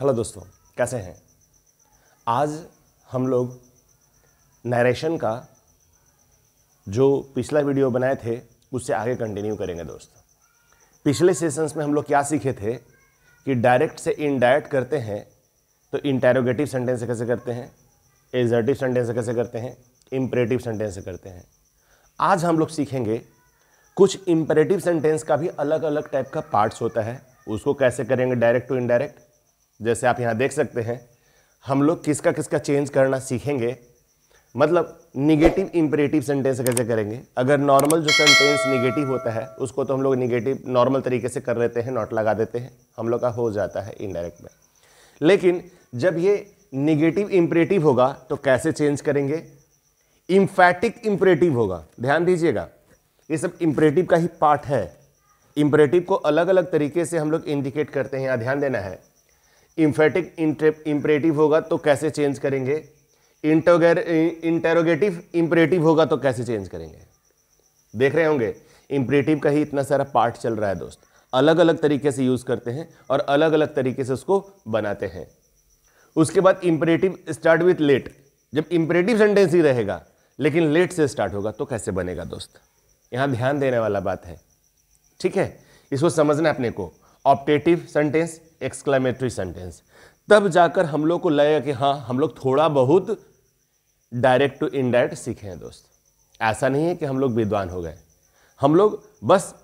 Hello दोस्तों कैसे हैं आज हम लोग नरेशन का जो पिछला वीडियो बनाए थे उससे आगे कंटिन्यू करेंगे दोस्त पिछले सेशंस में हम लोग क्या सीखे थे कि डायरेक्ट से इनडायरेक्ट करते हैं तो इंटेरोगेटिव सेंटेंस कैसे करते हैं एजर्टिव सेंटेंस कैसे करते हैं इम्परेटिव सेंटेंस करते हैं आज हम लोग सीखेंगे कुछ इम्परेटिव सेंटेंस का भी अलग अलग टाइप का पार्ट्स होता है उसको कैसे करेंगे डायरेक्ट टू इनडायरेक्ट जैसे आप यहाँ देख सकते हैं हम लोग किसका किसका चेंज करना सीखेंगे मतलब निगेटिव इम्परेटिव सेंटेंस कैसे करेंगे अगर नॉर्मल जो सेंटेंस निगेटिव होता है उसको तो हम लोग निगेटिव नॉर्मल तरीके से कर लेते हैं नॉट लगा देते हैं हम लोग का हो जाता है इनडायरेक्ट में लेकिन जब ये निगेटिव इम्परेटिव होगा तो कैसे चेंज करेंगे इम्फैटिक इम्परेटिव होगा ध्यान दीजिएगा ये सब इम्परेटिव का ही पार्ट है इम्परेटिव को अलग अलग तरीके से हम लोग इंडिकेट करते हैं यहाँ ध्यान देना है इम्फेटिक इम्परेटिव होगा तो कैसे चेंज करेंगे इंटोगेर इंटेरोगेटिव इम्परेटिव होगा तो कैसे चेंज करेंगे देख रहे होंगे इम्परेटिव का ही इतना सारा पार्ट चल रहा है दोस्त अलग अलग तरीके से यूज़ करते हैं और अलग अलग तरीके से उसको बनाते हैं उसके बाद इम्परेटिव स्टार्ट विथ लेट जब इम्परेटिव सेंटेंस ही रहेगा लेकिन लेट से स्टार्ट होगा तो कैसे बनेगा दोस्त यहाँ ध्यान देने वाला बात है ठीक है इसको समझना अपने को ऑप्टेटिव सेंटेंस एक्सक्लेमेटरी सेंटेंस तब जाकर हम लोग को लगेगा कि हाँ हम लोग थोड़ा बहुत डायरेक्ट टू इनडायरेक्ट सीखे हैं दोस्त ऐसा नहीं है कि हम लोग विद्वान हो गए हम लोग बस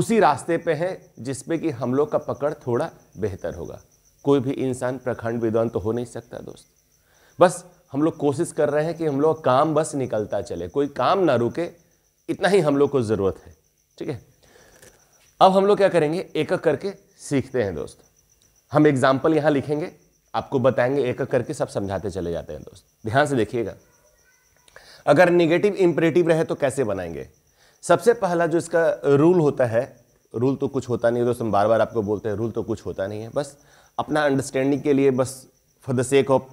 उसी रास्ते पे हैं जिसपे कि हम लोग का पकड़ थोड़ा बेहतर होगा कोई भी इंसान प्रखंड विद्वान तो हो नहीं सकता दोस्त बस हम लोग कोशिश कर रहे हैं कि हम लोग काम बस निकलता चले कोई काम ना रुके इतना ही हम लोग को ज़रूरत है ठीक है अब हम लोग क्या करेंगे एक एक करके सीखते हैं दोस्त हम एग्जाम्पल यहाँ लिखेंगे आपको बताएंगे एक एक करके सब समझाते चले जाते हैं दोस्त ध्यान से देखिएगा अगर निगेटिव इंपरेटिव रहे तो कैसे बनाएंगे सबसे पहला जो इसका रूल होता है रूल तो कुछ होता नहीं है दोस्त हम बार बार आपको बोलते हैं रूल तो कुछ होता नहीं है बस अपना अंडरस्टैंडिंग के लिए बस for the sake of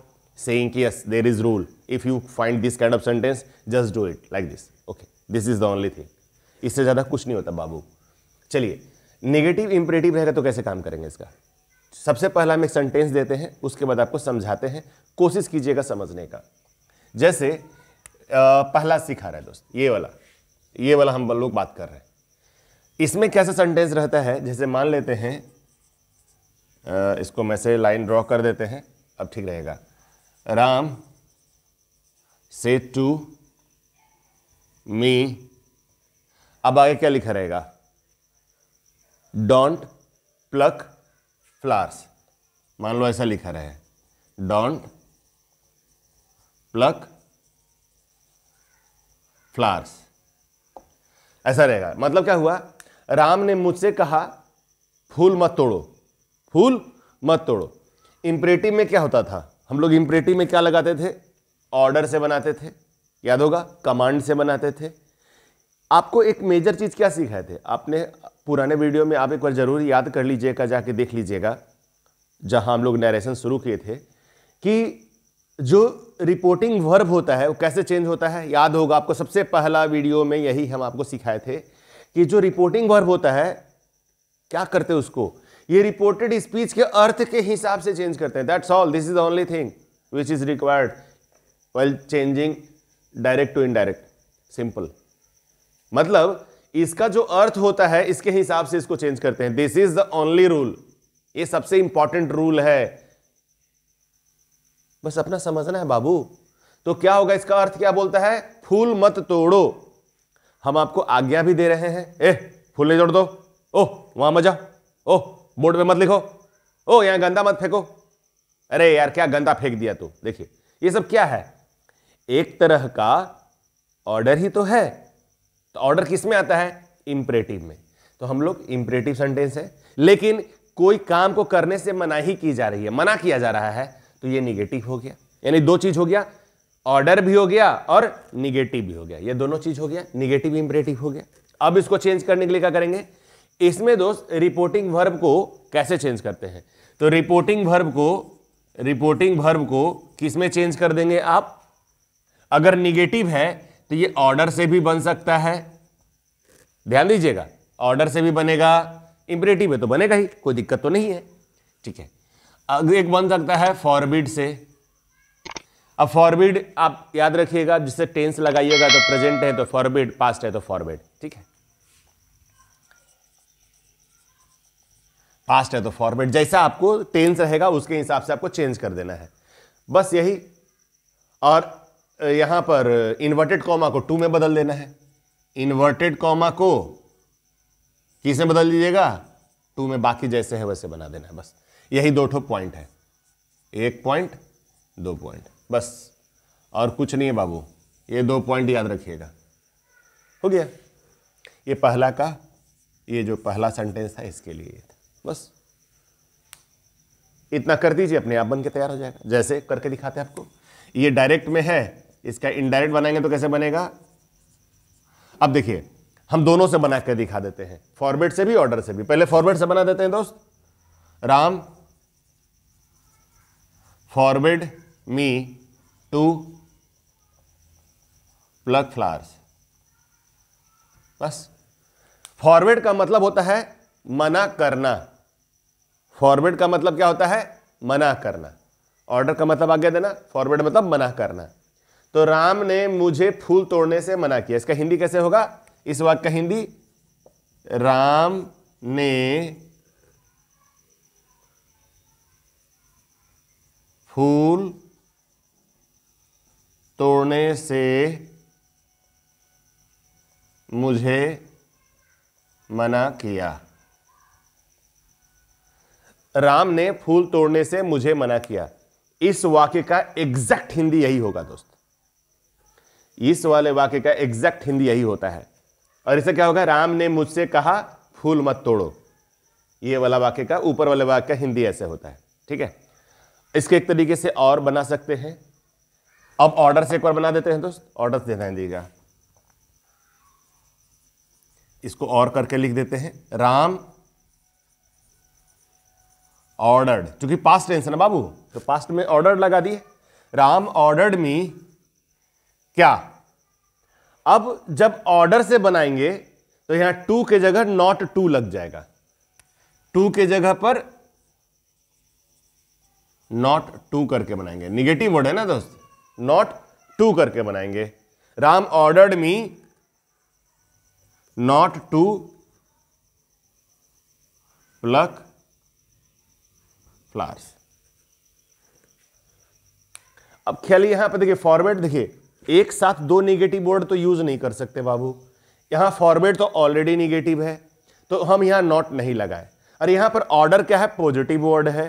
saying yes there is rule if you find this kind of sentence just do it like this okay this is the only thing इससे ज़्यादा कुछ नहीं होता बाबू चलिए नेगेटिव इंपरेटिव रहेगा तो कैसे काम करेंगे इसका सबसे पहला हम एक सेंटेंस देते हैं उसके बाद आपको समझाते हैं कोशिश कीजिएगा समझने का जैसे पहला सिखा रहा है दोस्त ये वाला ये वाला हम लोग बात कर रहे हैं इसमें कैसा सेंटेंस रहता है जैसे मान लेते हैं इसको मैं से लाइन ड्रॉ कर देते हैं अब ठीक रहेगा राम से टू मी अब आगे क्या लिखा रहेगा डोंट प्लक फ्लावर्स मान लो ऐसा लिखा रहे डोंट प्लक फ्लावर्स ऐसा रहेगा मतलब क्या हुआ राम ने मुझसे कहा फूल मत तोड़ो फूल मत तोड़ो इंपरेटिव में क्या होता था हम लोग इंप्रेटिव में क्या लगाते थे ऑर्डर से बनाते थे याद होगा कमांड से बनाते थे आपको एक मेजर चीज़ क्या सिखाए थे आपने पुराने वीडियो में आप एक बार ज़रूर याद कर लीजिएगा जाके देख लीजिएगा जहां हम लोग नरेशन शुरू किए थे कि जो रिपोर्टिंग वर्ब होता है वो कैसे चेंज होता है याद होगा आपको सबसे पहला वीडियो में यही हम आपको सिखाए थे कि जो रिपोर्टिंग वर्ब होता है क्या करते हैं उसको ये रिपोर्टेड स्पीच के अर्थ के हिसाब से चेंज करते हैं that's all this is only thing which is required well changing direct to indirect simple मतलब इसका जो अर्थ होता है इसके हिसाब से इसको चेंज करते हैं this is the only rule ये सबसे इंपॉर्टेंट रूल है बस अपना समझना है बाबू तो क्या होगा इसका अर्थ क्या बोलता है फूल मत तोड़ो हम आपको आज्ञा भी दे रहे हैं ए फूल नहीं तोड़ दो ओह वहां मजा ओह बोर्ड पे मत लिखो ओ यहां गंदा मत फेंको अरे यार क्या गंदा फेंक दिया तू देखिए ये सब क्या है एक तरह का ऑर्डर ही तो है तो ऑर्डर किस में आता है इंपरेटिव में तो हम लोग इंपरेटिव सेंटेंस है लेकिन कोई काम को करने से मना ही की जा रही है मना किया जा रहा है तो ये निगेटिव हो गया यानी दो चीज हो गया ऑर्डर भी हो गया और निगेटिव भी हो गया ये दोनों चीज हो गया निगेटिव इंपरेटिव हो गया अब इसको चेंज करने के लिए क्या करेंगे इसमें दोस्त रिपोर्टिंग वर्ब को कैसे चेंज करते हैं तो रिपोर्टिंग वर्ब को रिपोर्टिंग वर्ब को किसमें चेंज कर देंगे आप अगर निगेटिव है तो ये ऑर्डर से भी बन सकता है ध्यान दीजिएगा ऑर्डर से भी बनेगा इंपरेटिव है तो बनेगा ही कोई दिक्कत तो नहीं है ठीक है अगर एक बन सकता है फॉरबिड से अब फॉरबिड आप याद रखिएगा जिससे टेंस लगाइएगा तो प्रेजेंट है तो फॉरबिड पास्ट है तो फॉरबिड ठीक है पास्ट है तो फॉरबिड जैसा आपको टेंस रहेगा उसके हिसाब से आपको चेंज कर देना है बस यही और यहां पर इन्वर्टेड कॉमा को टू में बदल देना है इन्वर्टेड कॉमा को किस में बदल दीजिएगा टू में बाकी जैसे है वैसे बना देना है बस यही दो ठो पॉइंट है एक पॉइंट दो पॉइंट बस और कुछ नहीं है बाबू ये दो पॉइंट याद रखिएगा हो गया ये पहला का ये जो पहला सेंटेंस था इसके लिए था बस इतना कर दीजिए अपने आप बन के तैयार हो जाएगा जैसे करके दिखाते हैं आपको ये डायरेक्ट में है इसका इनडायरेक्ट बनाएंगे तो कैसे बनेगा अब देखिए हम दोनों से बनाकर दिखा देते हैं फॉर्मेट से भी ऑर्डर से भी पहले फॉर्मेट से बना देते हैं दोस्त Ram forward me to pluck flowers बस फॉरवर्ड का मतलब होता है मना करना फॉरवर्ड का मतलब क्या होता है मना करना ऑर्डर का मतलब आगे देना फॉरवर्ड मतलब मना करना तो राम ने मुझे फूल तोड़ने से मना किया इसका हिंदी कैसे होगा इस वाक्य का हिंदी राम ने फूल तोड़ने से मुझे मना किया राम ने फूल तोड़ने से मुझे मना किया इस वाक्य का एग्जैक्ट हिंदी यही होगा दोस्त इस वाले वाक्य का एग्जैक्ट हिंदी यही होता है और इसे क्या होगा राम ने मुझसे कहा फूल मत तोड़ो ये वाला वाक्य का ऊपर वाले वाक्य का हिंदी ऐसे होता है ठीक है इसके एक तरीके से और बना सकते हैं अब ऑर्डर से एक बार बना देते हैं दोस्त ऑर्डर से ध्यान दीजिएगा इसको और करके लिख देते हैं राम ऑर्डर्ड क्योंकि पास्ट टेंस ना बाबू तो पास्ट में ऑर्डर लगा दिए राम ऑर्डर्ड मी क्या अब जब ऑर्डर से बनाएंगे तो यहां टू के जगह नॉट टू लग जाएगा टू के जगह पर नॉट टू करके बनाएंगे निगेटिव वर्ड है ना दोस्त नॉट टू करके बनाएंगे Ram ordered me not to pluck flowers अब ख्याल यहां पर देखिए फॉर्मेट देखिए एक साथ दो निगेटिव वर्ड तो यूज नहीं कर सकते बाबू यहां फॉर्मेट तो ऑलरेडी निगेटिव है तो हम यहां नॉट नहीं लगाए और यहां पर ऑर्डर क्या है पॉजिटिव वर्ड है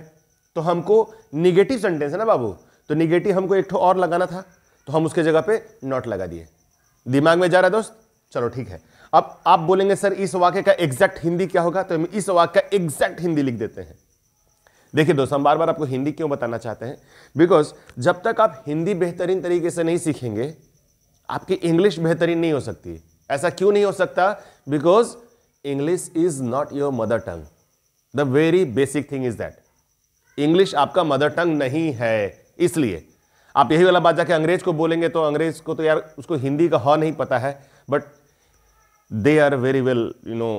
तो हमको निगेटिव सेंटेंस है ना बाबू तो निगेटिव हमको एक और लगाना था तो हम उसके जगह पे नॉट लगा दिए दिमाग में जा रहा है दोस्त चलो ठीक है अब आप बोलेंगे सर इस वाक्य का एग्जैक्ट हिंदी क्या होगा तो हम इस वाक्य का एग्जैक्ट हिंदी लिख देते हैं देखिए दोस्तों हम बार बार आपको हिंदी क्यों बताना चाहते हैं बिकॉज जब तक आप हिंदी बेहतरीन तरीके से नहीं सीखेंगे आपकी इंग्लिश बेहतरीन नहीं हो सकती ऐसा क्यों नहीं हो सकता because English is not your mother tongue the very basic thing is that English आपका मदर टंग नहीं है इसलिए आप यही वाला बात जाके अंग्रेज को बोलेंगे तो अंग्रेज को तो यार उसको हिंदी का हॉ नहीं पता है but they are very well you know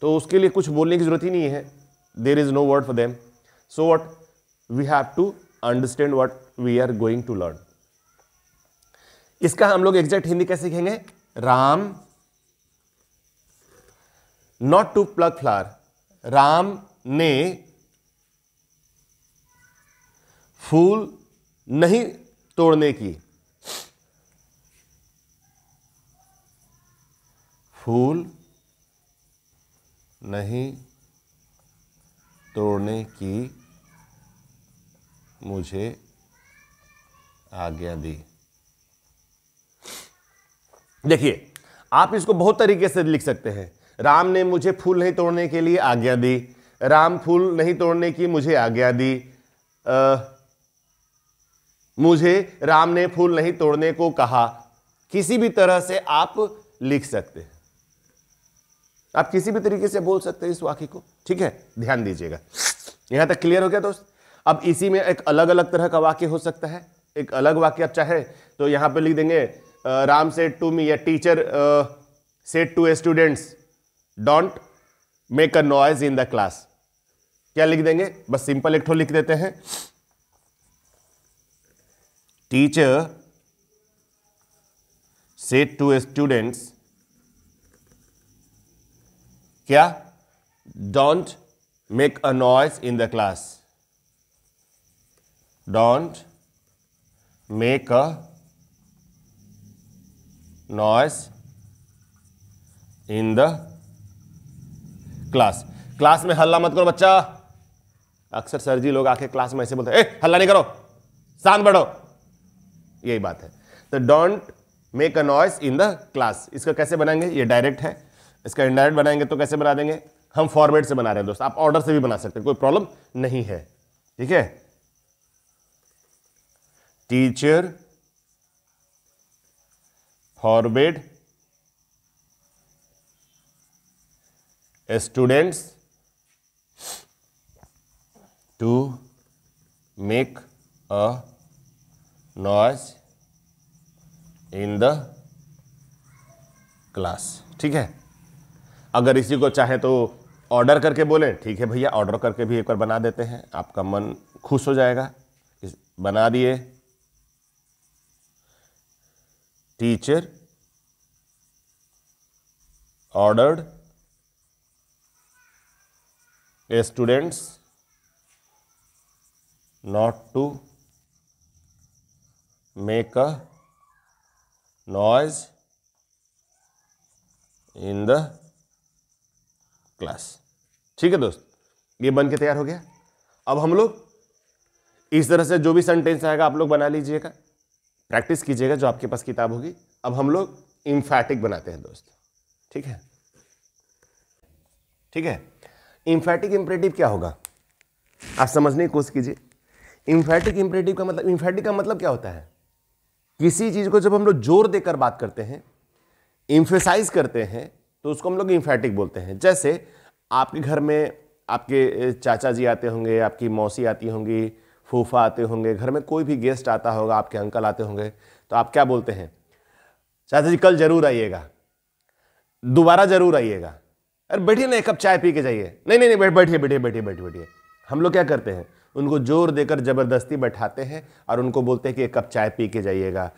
तो उसके लिए कुछ बोलने की जरूरत ही नहीं है there is no word for them So what? We have to understand what we are going to learn. इसका हम लोग एग्जैक्ट हिंदी कैसे सीखेंगे Ram not to pluck flower Ram ने फूल नहीं तोड़ने की फूल नहीं तोड़ने की मुझे आज्ञा दी देखिए आप इसको बहुत तरीके से लिख सकते हैं राम ने मुझे फूल नहीं तोड़ने के लिए आज्ञा दी राम फूल नहीं तोड़ने की मुझे आज्ञा दी आ, मुझे राम ने फूल नहीं तोड़ने को कहा किसी भी तरह से आप लिख सकते हैं आप किसी भी तरीके से बोल सकते हैं इस वाक्य को ठीक है ध्यान दीजिएगा यहां तक क्लियर हो गया दोस्त अब इसी में एक अलग अलग तरह का वाक्य हो सकता है एक अलग वाक्य आप अच्छा चाहें तो यहाँ पे लिख देंगे राम सेट टू मी या teacher said to students don't make a noise in the class क्या लिख देंगे बस सिंपल एक ठो लिख देते हैं टीचर सेट टू स्टूडेंट्स क्या don't make a noise in the class don't make a noise in the class class में हल्ला मत करो बच्चा अक्सर सर जी लोग आके क्लास में ऐसे बोलते हैं हल्ला नहीं करो शांत बढ़ो यही बात है तो don't make a noise in the class इसका कैसे बनाएंगे ये डायरेक्ट है इसका इनडायरेक्ट बनाएंगे तो कैसे बना देंगे हम फॉर्मेट से बना रहे हैं दोस्त आप ऑर्डर से भी बना सकते हैं कोई प्रॉब्लम नहीं है ठीक है teacher forbade students to make a noise in the class ठीक है अगर इसी को चाहे तो ऑर्डर करके बोले ठीक है भैया ऑर्डर करके भी एक बार बना देते हैं आपका मन खुश हो जाएगा बना दिए teacher ordered a students not to make a noise in the class ठीक है दोस्त ये बन के तैयार हो गया अब हम लोग इस तरह से जो भी सेंटेंस आएगा आप लोग बना लीजिएगा प्रैक्टिस कीजिएगा जो आपके पास किताब होगी अब हम लोग इम्फैटिक बनाते हैं दोस्त ठीक है ठीक है इम्फैटिक इम्परेटिव क्या होगा आप समझने की कोशिश कीजिए इम्फैटिक इम्परेटिव का मतलब इम्फैटिक का मतलब क्या होता है किसी चीज़ को जब हम लोग जोर देकर बात करते हैं इम्फेसाइज करते हैं तो उसको हम लोग इम्फैटिक बोलते हैं जैसे आपके घर में आपके चाचा जी आते होंगे आपकी मौसी आती होंगी फूफा आते होंगे घर में कोई भी गेस्ट आता होगा आपके अंकल आते होंगे तो आप क्या बोलते हैं चाचा जी कल जरूर आइएगा दोबारा जरूर आइएगा अरे बैठिए ना एक कप चाय पी के जाइए नहीं नहीं नहीं बैठिए बैठिए बैठिए बैठिए बैठिए हम लोग क्या करते हैं उनको जोर देकर ज़बरदस्ती बैठाते हैं और उनको बोलते हैं कि एक कप चाय पी के जाइएगा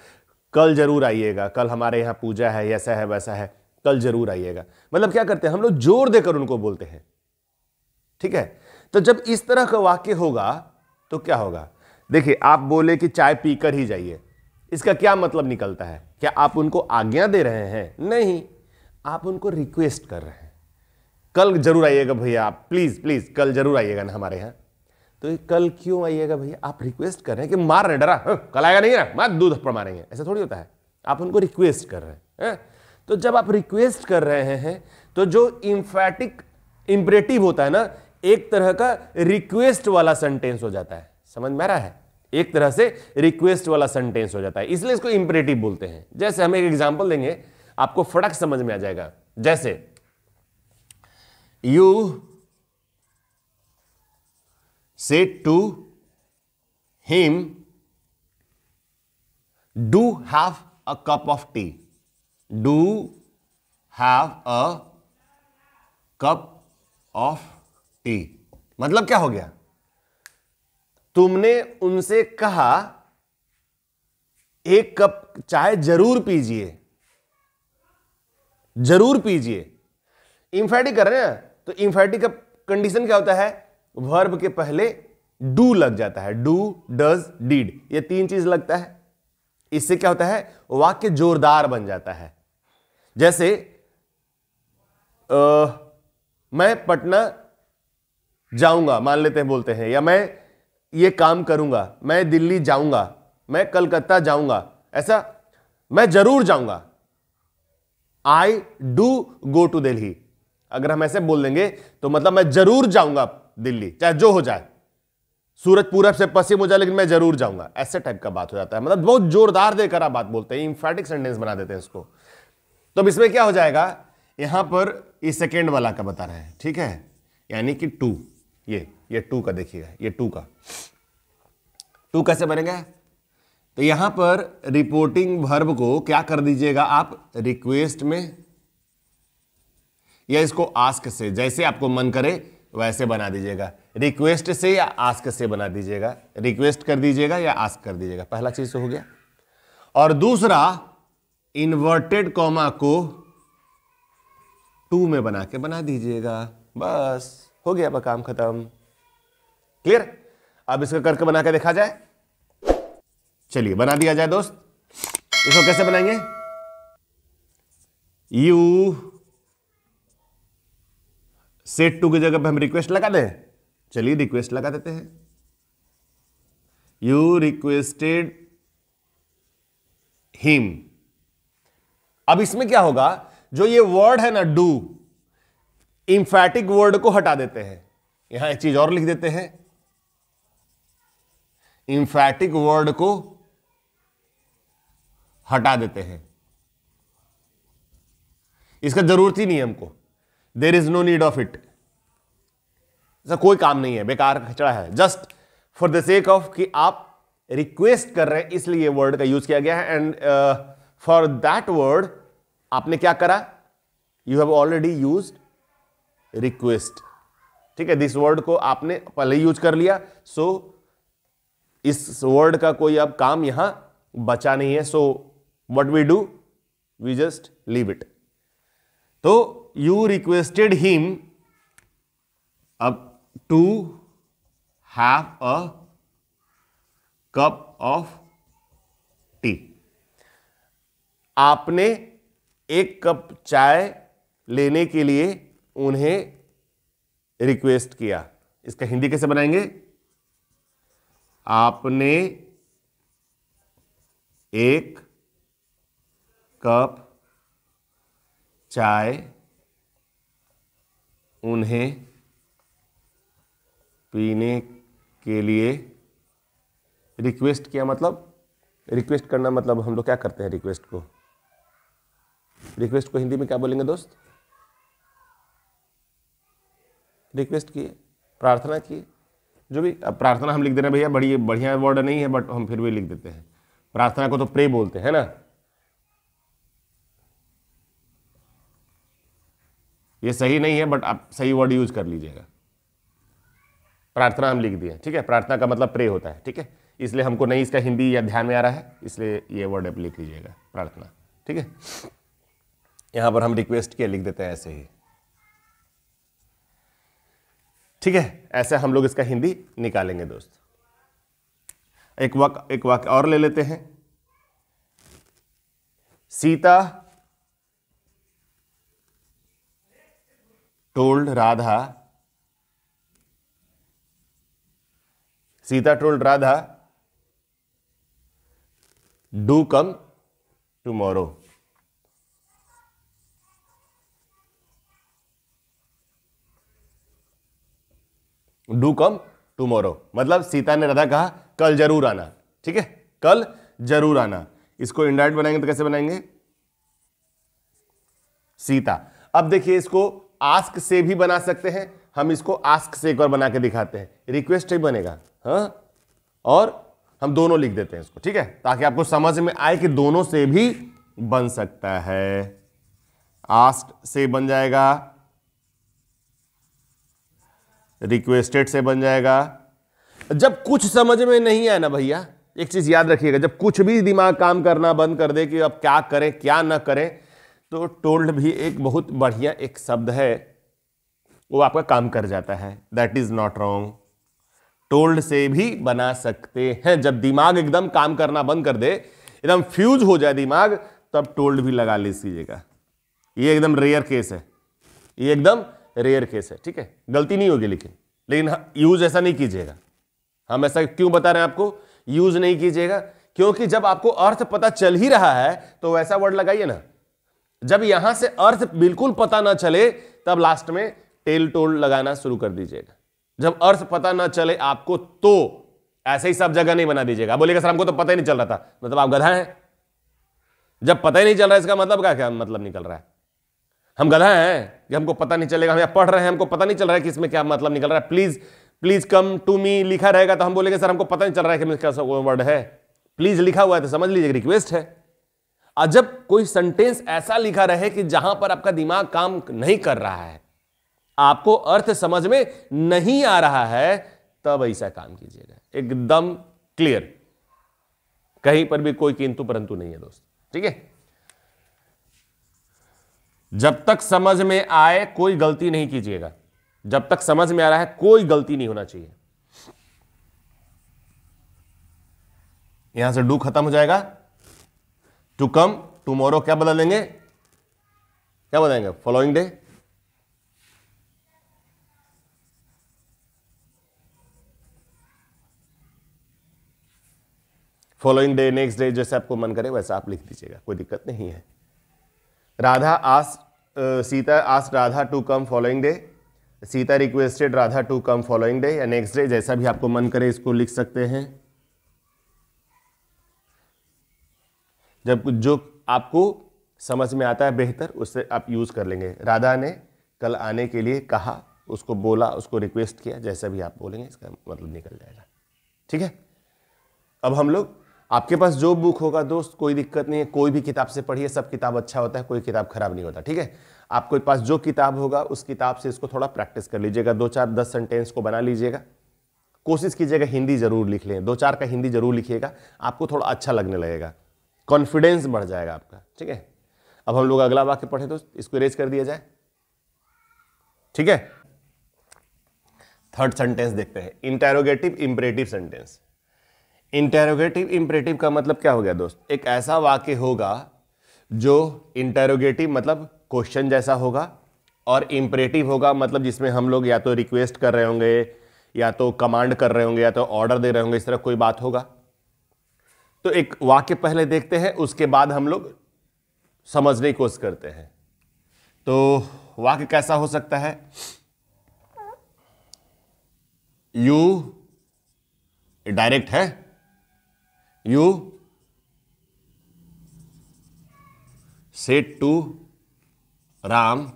कल जरूर आइएगा कल हमारे यहाँ पूजा है ऐसा है वैसा है कल जरूर आइएगा मतलब क्या करते हैं हम लोग जोर देकर उनको बोलते हैं ठीक है तो जब इस तरह का वाक्य होगा तो क्या होगा देखिए आप बोले कि चाय पीकर ही जाइए इसका क्या मतलब निकलता है क्या आप उनको आज्ञा दे रहे हैं नहीं आप उनको रिक्वेस्ट कर रहे हैं कल जरूर आइएगा भैया आप प्लीज़ प्लीज़ कल जरूर आइएगा ना हमारे यहाँ तो ये कल क्यों आइएगा भैया आप रिक्वेस्ट कर रहे हैं कि मार रहे डरा कल आएगा नहीं ना मार दूध पर मारेंगे ऐसा थोड़ी होता है आप उनको रिक्वेस्ट कर रहे हैं है? तो जब आप रिक्वेस्ट कर रहे हैं तो जो इम्फैटिक इम्परेटिव होता है ना एक तरह का रिक्वेस्ट वाला सेंटेंस हो जाता है समझ में आ रहा है एक तरह से रिक्वेस्ट वाला सेंटेंस हो जाता है इसलिए इसको इंपरेटिव बोलते हैं जैसे हम एक एग्जाम्पल देंगे आपको फटक समझ में आ जाएगा जैसे you said to him do have a cup of tea do have a cup of tea e. मतलब क्या हो गया तुमने उनसे कहा एक कप चाय जरूर पीजिए जरूर पीजिए इंफेटिक कर रहे हैं तो इंफेटिक का कंडीशन क्या होता है वर्ब के पहले डू लग जाता है डू डज डीड ये तीन चीज लगता है इससे क्या होता है वाक्य जोरदार बन जाता है जैसे आ, मैं पटना जाऊंगा मान लेते हैं बोलते हैं या मैं ये काम करूंगा मैं दिल्ली जाऊंगा मैं कलकत्ता जाऊंगा ऐसा मैं जरूर जाऊंगा I do go to Delhi अगर हम ऐसे बोल देंगे तो मतलब मैं जरूर जाऊंगा दिल्ली चाहे जो हो जाए सूरज पूरब से पश्चिम हो जाए लेकिन मैं जरूर जाऊंगा ऐसे टाइप का बात हो जाता है मतलब बहुत जोरदार देकर आप बात बोलते हैं इंफेटिक सेंटेंस बना देते हैं इसको तो अब इसमें क्या हो जाएगा यहां पर सेकेंड वाला का बता रहे हैं ठीक है यानी कि टू ये ये टू का देखिएगा ये टू का टू कैसे बनेगा तो यहां पर रिपोर्टिंग भर्ब को क्या कर दीजिएगा आप रिक्वेस्ट में या इसको आस्क से जैसे आपको मन करे वैसे बना दीजिएगा रिक्वेस्ट से या आस्क से बना दीजिएगा रिक्वेस्ट कर दीजिएगा या आस्क कर दीजिएगा पहला चीज तो हो गया और दूसरा इन्वर्टेड कॉमा को टू में बना के बना दीजिएगा बस हो गया आपका काम खत्म क्लियर अब इसका कर्क बना के देखा जाए चलिए बना दिया जाए दोस्त इसको कैसे बनाएंगे यू सेट टू की जगह पे हम रिक्वेस्ट लगा दें चलिए रिक्वेस्ट लगा देते हैं यू रिक्वेस्टेड हिम अब इसमें क्या होगा जो ये वर्ड है ना डू इंफैटिक वर्ड को हटा देते हैं यहां एक चीज और लिख देते हैं इंफैटिक वर्ड को हटा देते हैं इसका जरूरत ही नहीं है हमको there is no need of it ऐसा कोई काम नहीं है बेकार खचड़ा है just for the sake of कि आप रिक्वेस्ट कर रहे हैं इसलिए वर्ड का यूज किया गया है एंड फॉर दैट वर्ड आपने क्या करा you have already used request ठीक है दिस वर्ड को आपने पहले यूज कर लिया सो so, इस वर्ड का कोई अब काम यहां बचा नहीं है so what we do we just leave it तो यू रिक्वेस्टेड हिम अब to have a cup of tea आपने एक कप चाय लेने के लिए उन्हें रिक्वेस्ट किया इसका हिंदी कैसे बनाएंगे आपने एक कप चाय उन्हें पीने के लिए रिक्वेस्ट किया मतलब रिक्वेस्ट करना मतलब हम लोग क्या करते हैं रिक्वेस्ट को रिक्वेस्ट को हिंदी में क्या बोलेंगे दोस्त रिक्वेस्ट किए प्रार्थना किए जो भी अब प्रार्थना हम लिख दे रहे हैं भैया बड़ी बढ़िया वर्ड नहीं है बट हम फिर भी लिख देते हैं प्रार्थना को तो प्रे बोलते हैं ना ये सही नहीं है बट आप सही वर्ड यूज कर लीजिएगा प्रार्थना हम लिख दिए ठीक है प्रार्थना का मतलब प्रे होता है ठीक है इसलिए हमको नहीं इसका हिंदी या ध्यान में आ रहा है इसलिए ये वर्ड आप लिख लीजिएगा प्रार्थना ठीक है यहाँ पर हम रिक्वेस्ट किया लिख देते हैं ऐसे ही ठीक है ऐसा हम लोग इसका हिंदी निकालेंगे दोस्त एक वाक एक वाक्य और ले लेते हैं Sita told Radha Sita told Radha do come tomorrow do come tomorrow मतलब सीता ने राधा कहा कल जरूर आना ठीक है कल जरूर आना इसको इंडायरेक्ट बनाएंगे तो कैसे बनाएंगे सीता अब देखिए इसको आस्क से भी बना सकते हैं हम इसको आस्क से एक बार बना के दिखाते हैं रिक्वेस्ट ही बनेगा हाँ और हम दोनों लिख देते हैं इसको ठीक है ताकि आपको समझ में आए कि दोनों से भी बन सकता है आस्ट से बन जाएगा रिक्वेस्टेड से बन जाएगा जब कुछ समझ में नहीं आया ना भैया एक चीज याद रखिएगा जब कुछ भी दिमाग काम करना बंद कर दे कि अब क्या करें क्या ना करें तो टोल्ड भी एक बहुत बढ़िया एक शब्द है वो आपका काम कर जाता है that is not wrong told से भी बना सकते हैं जब दिमाग एकदम काम करना बंद कर दे एकदम फ्यूज हो जाए दिमाग तब टोल्ड भी लगा लीजिएगा ये एकदम रेयर केस है ये एकदम रेयर केस है ठीक है गलती नहीं होगी लेकिन लेकिन यूज हाँ, ऐसा नहीं कीजिएगा हम ऐसा क्यों बता रहे हैं आपको यूज नहीं कीजिएगा क्योंकि जब आपको अर्थ पता चल ही रहा है तो वैसा वर्ड लगाइए ना जब यहां से अर्थ बिल्कुल पता ना चले तब लास्ट में टेल टोल लगाना शुरू कर दीजिएगा जब अर्थ पता ना चले आपको तो ऐसे ही सब जगह नहीं बना दीजिएगा बोलेगा सर हमको तो पता ही नहीं चल रहा था मतलब आप गधा हैं जब पता ही नहीं चल रहा है इसका मतलब क्या क्या मतलब निकल रहा है हम गधा हैं कि हमको पता नहीं चलेगा हम पढ़ रहे हैं हमको पता नहीं चल रहा है कि इसमें क्या मतलब निकल रहा है please please come to me लिखा रहेगा तो हम बोलेंगे सर हमको पता नहीं चल रहा है कि क्या वर्ड है प्लीज़ लिखा हुआ है तो समझ लीजिए रिक्वेस्ट है और जब कोई सेंटेंस ऐसा लिखा रहे कि जहां पर आपका दिमाग काम नहीं कर रहा है आपको अर्थ समझ में नहीं आ रहा है तब ऐसा काम कीजिएगा एकदम क्लियर कहीं पर भी कोई किंतु परंतु नहीं है दोस्त ठीक है जब तक समझ में आए कोई गलती नहीं कीजिएगा जब तक समझ में आ रहा है कोई गलती नहीं होना चाहिए यहां से डू खत्म हो जाएगा टू कम टूमोरो क्या बदल देंगे क्या बदलेंगे following day following day next day जैसे आपको मन करे वैसा आप लिख दीजिएगा कोई दिक्कत नहीं है Radha asked uh, Sita asked Radha to come following day. Sita requested Radha to come following day या next day जैसा भी आपको मन करे इसको लिख सकते हैं जब जो आपको समझ में आता है बेहतर उससे आप यूज़ कर लेंगे राधा ने कल आने के लिए कहा उसको बोला उसको रिक्वेस्ट किया जैसा भी आप बोलेंगे इसका मतलब निकल जाएगा ठीक है अब हम लोग आपके पास जो बुक होगा दोस्त कोई दिक्कत नहीं है कोई भी किताब से पढ़िए सब किताब अच्छा होता है कोई किताब खराब नहीं होता ठीक है आपके पास जो किताब होगा उस किताब से इसको थोड़ा प्रैक्टिस कर लीजिएगा दो चार दस सेंटेंस को बना लीजिएगा कोशिश कीजिएगा हिंदी जरूर लिख लें दो चार का हिंदी जरूर लिखिएगा आपको थोड़ा अच्छा लगने लगेगा कॉन्फिडेंस बढ़ जाएगा आपका ठीक है अब हम लोग अगला वाक्य पढ़े तो इसको इरेज कर दिया जाए ठीक है थर्ड सेंटेंस देखते हैं interrogative imperative sentence interrogative imperative का मतलब क्या हो गया दोस्त एक ऐसा वाक्य होगा जो इंटेरोगेटिव मतलब क्वेश्चन जैसा होगा और इम्परेटिव होगा मतलब जिसमें हम लोग या तो रिक्वेस्ट कर रहे होंगे या तो कमांड कर रहे होंगे या तो ऑर्डर दे रहे होंगे इस तरह कोई बात होगा तो एक वाक्य पहले देखते हैं उसके बाद हम लोग समझने की कोशिश करते हैं तो वाक्य कैसा हो सकता है यू डायरेक्ट है you said to राम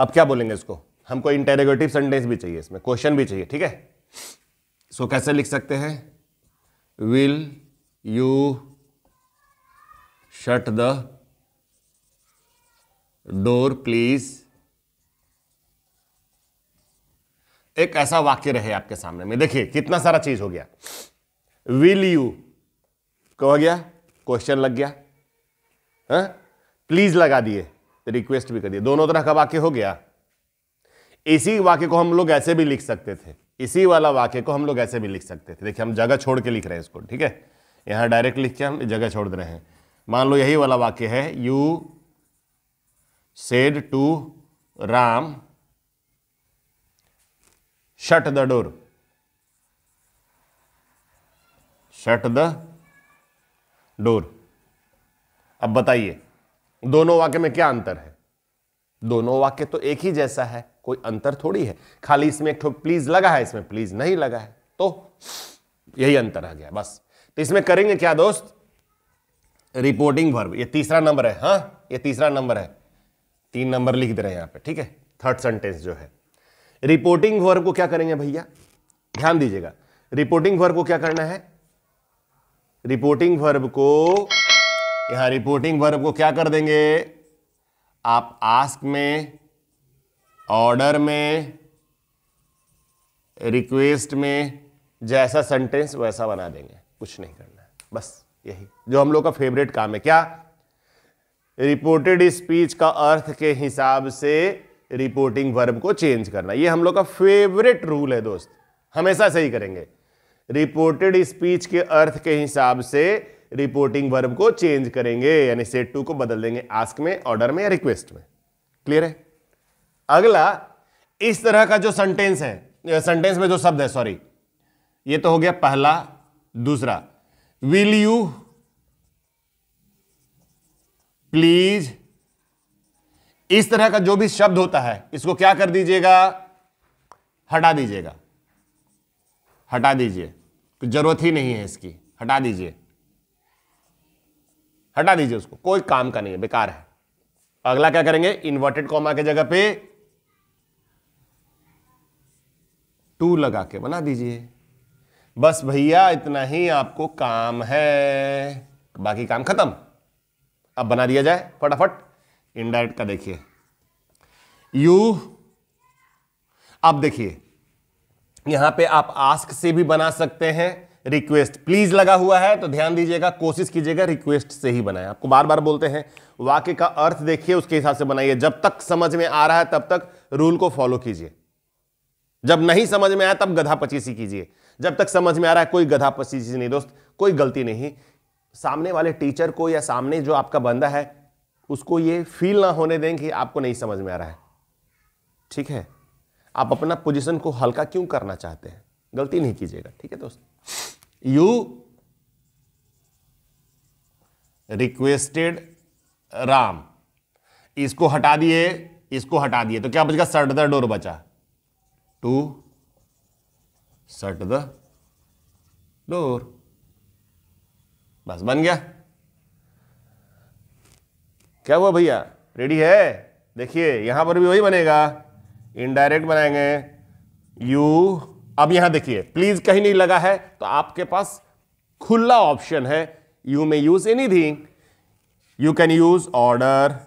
अब क्या बोलेंगे इसको हमको इंटेरेगेटिव सेंटेंस भी चाहिए इसमें क्वेश्चन भी चाहिए ठीक है सो so, कैसे लिख सकते हैं will you shut the door please एक ऐसा वाक्य रहे आपके सामने में देखिए कितना सारा चीज हो गया विल यू कहा गया क्वेश्चन लग गया है हाँ? प्लीज लगा दिए रिक्वेस्ट भी कर दिए दोनों तरह का वाक्य हो गया इसी वाक्य को हम लोग ऐसे भी लिख सकते थे इसी वाला वाक्य को हम लोग ऐसे भी लिख सकते थे देखिए हम जगह छोड़ के लिख रहे हैं इसको ठीक है यहां डायरेक्ट लिख के हम जगह छोड़ दे रहे हैं मान लो यही वाला वाक्य है you said to Ram shut the door shut the door अब बताइए दोनों वाक्य में क्या अंतर है दोनों वाक्य तो एक ही जैसा है कोई अंतर थोड़ी है खाली इसमें एक प्लीज लगा है इसमें प्लीज नहीं लगा है तो यही अंतर आ गया बस तो इसमें करेंगे क्या दोस्त रिपोर्टिंग वर्ब ये तीसरा नंबर है हाँ ये तीसरा नंबर है तीन नंबर लिख दे रहे हैं यहां पे ठीक है थर्ड सेंटेंस जो है रिपोर्टिंग वर्ब को क्या करेंगे भैया ध्यान दीजिएगा रिपोर्टिंग वर्ब को क्या करना है रिपोर्टिंग वर्ब को यहां रिपोर्टिंग वर्ब को क्या कर देंगे आप आस्क में ऑर्डर में रिक्वेस्ट में जैसा सेंटेंस वैसा बना देंगे कुछ नहीं करना है बस यही जो हम लोग का फेवरेट काम है क्या रिपोर्टेड स्पीच का अर्थ के हिसाब से रिपोर्टिंग वर्ब को चेंज करना ये हम लोग का फेवरेट रूल है दोस्त हमेशा सही करेंगे रिपोर्टेड स्पीच के अर्थ के हिसाब से रिपोर्टिंग वर्ब को चेंज करेंगे यानी सेट टू को बदल देंगे आस्क में ऑर्डर में या रिक्वेस्ट में क्लियर है अगला इस तरह का जो सेंटेंस है सेंटेंस में जो शब्द है सॉरी ये तो हो गया पहला दूसरा विल यू प्लीज इस तरह का जो भी शब्द होता है इसको क्या कर दीजिएगा हटा दीजिएगा हटा दीजिए तो जरूरत ही नहीं है इसकी हटा दीजिए हटा दीजिए उसको कोई काम का नहीं है बेकार है अगला क्या करेंगे इन्वर्टेड कॉमा के जगह पे टू लगा के बना दीजिए बस भैया इतना ही आपको काम है बाकी काम खत्म अब बना दिया जाए फटाफट इनडायरेक्ट का देखिए यू अब देखिए यहां पे आप आस्क से भी बना सकते हैं रिक्वेस्ट प्लीज लगा हुआ है तो ध्यान दीजिएगा कोशिश कीजिएगा रिक्वेस्ट से ही बनाए आपको बार बार बोलते हैं वाक्य का अर्थ देखिए उसके हिसाब से बनाइए जब तक समझ में आ रहा है तब तक रूल को फॉलो कीजिए जब नहीं समझ में आया तब गधा पचीसी कीजिए जब तक समझ में आ रहा है कोई गधा पचीसी नहीं दोस्त कोई गलती नहीं सामने वाले टीचर को या सामने जो आपका बंदा है उसको ये फील ना होने दें कि आपको नहीं समझ में आ रहा है ठीक है आप अपना पोजीशन को हल्का क्यों करना चाहते हैं गलती नहीं कीजिएगा ठीक है दोस्त यू रिक्वेस्टेड राम इसको हटा दिए इसको हटा दिए तो क्या बचगा सट द डोर बचा टू सट द डोर बस बन गया क्या हुआ भैया रेडी है देखिए यहां पर भी वही बनेगा इनडायरेक्ट बनाएंगे यू अब यहां देखिए प्लीज कहीं नहीं लगा है तो आपके पास खुला ऑप्शन है you may use anything you can use order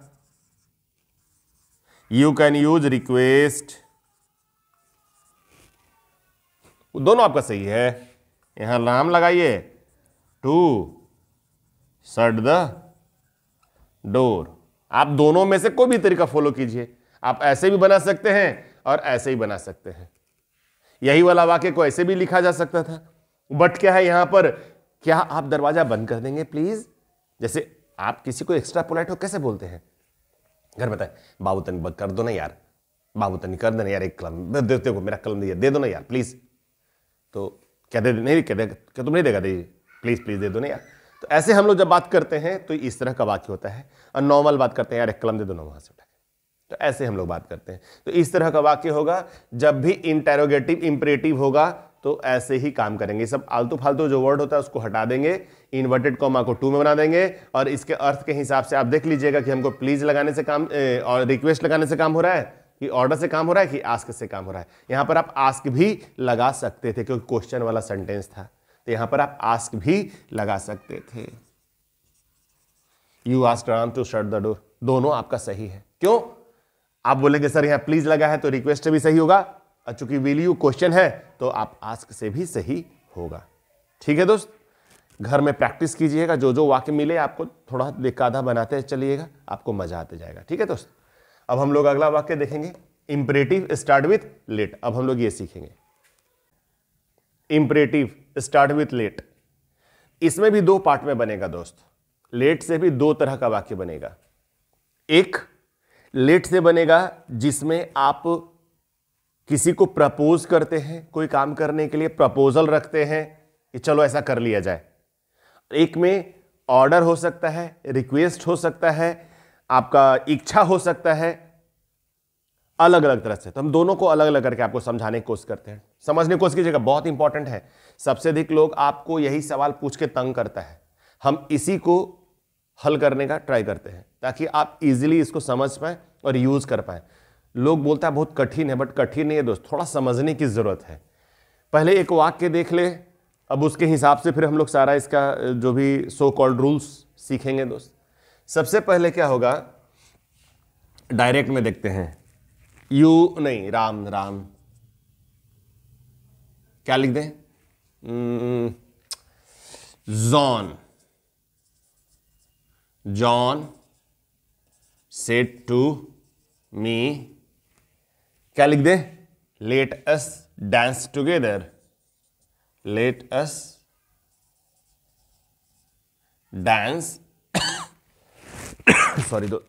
you can use request दोनों आपका सही है यहां नाम लगाइए टू सड द डोर आप दोनों में से कोई भी तरीका फॉलो कीजिए आप ऐसे भी बना सकते हैं और ऐसे ही बना सकते हैं यही वाला वाक्य को ऐसे भी लिखा जा सकता था बट क्या है यहां पर क्या आप दरवाजा बंद कर देंगे प्लीज जैसे आप किसी को एक्स्ट्रा पोलाइट हो कैसे बोलते हैं घर बताए तो बाबूतन कर दो ना यार बाबूतन कर दो ना यार एक कलम देते हो मेरा कलम दिया दे दो ना यार प्लीज तो क्या दे नहीं क्या दे क्या तुम नहीं देगा दीजिए प्लीज प्लीज दे दो ना यार तो ऐसे हम लोग जब बात करते हैं तो इस तरह का वाक्य होता है और नॉर्मल बात करते हैं यार एक कलम दे दो ना वहां से तो ऐसे हम लोग बात करते हैं तो इस तरह का वाक्य होगा जब भी इंटेरोगेटिव इंपरेटिव होगा तो ऐसे ही काम करेंगे सब आलतू फालतू जो वर्ड होता है उसको हटा देंगे इन्वर्टेड कॉमा को टू में बना देंगे और इसके अर्थ के हिसाब से आप देख लीजिएगा कि हमको प्लीज लगाने से काम ए, और रिक्वेस्ट लगाने से काम हो रहा है कि ऑर्डर से काम हो रहा है कि आस्क से काम हो रहा है यहां पर आप आस्क भी लगा सकते थे क्योंकि क्वेश्चन वाला सेंटेंस था तो यहां पर आप आस्क भी लगा सकते थे you ask Ram to shut the door दोनों आपका सही है क्यों आप बोलेंगे सर यहां प्लीज लगा है तो रिक्वेस्ट भी सही होगा और चूंकि विल यू क्वेश्चन है तो आप आस्क से भी सही होगा ठीक है दोस्त घर में प्रैक्टिस कीजिएगा जो जो वाक्य मिले आपको थोड़ा देख आधा बनाते चलिएगा आपको मजा आते जाएगा ठीक है दोस्त अब हम लोग अगला वाक्य देखेंगे इंपरेटिव स्टार्ट विथ लेट अब हम लोग ये सीखेंगे इंपरेटिव स्टार्ट विथ लेट इसमें भी दो पार्ट में बनेगा दोस्त लेट से भी दो तरह का वाक्य बनेगा एक लेट से बनेगा जिसमें आप किसी को प्रपोज करते हैं कोई काम करने के लिए प्रपोजल रखते हैं कि चलो ऐसा कर लिया जाए एक में ऑर्डर हो सकता है रिक्वेस्ट हो सकता है आपका इच्छा हो सकता है अलग अलग तरह से तो हम दोनों को अलग अलग करके आपको समझाने की कोशिश करते हैं समझने की कोशिश कीजिएगा बहुत इंपॉर्टेंट है सबसे अधिक लोग आपको यही सवाल पूछ के तंग करता है हम इसी को हल करने का ट्राई करते हैं ताकि आप इजीली इसको समझ पाएँ और यूज़ कर पाएँ लोग बोलता है बहुत कठिन है बट कठिन नहीं है दोस्त थोड़ा समझने की ज़रूरत है पहले एक वाक्य देख ले अब उसके हिसाब से फिर हम लोग सारा इसका जो भी सो कॉल्ड रूल्स सीखेंगे दोस्त सबसे पहले क्या होगा डायरेक्ट में देखते हैं यू नहीं राम राम क्या लिख दें John John said to me क्या लिख दे let us dance together let us dance sorry दो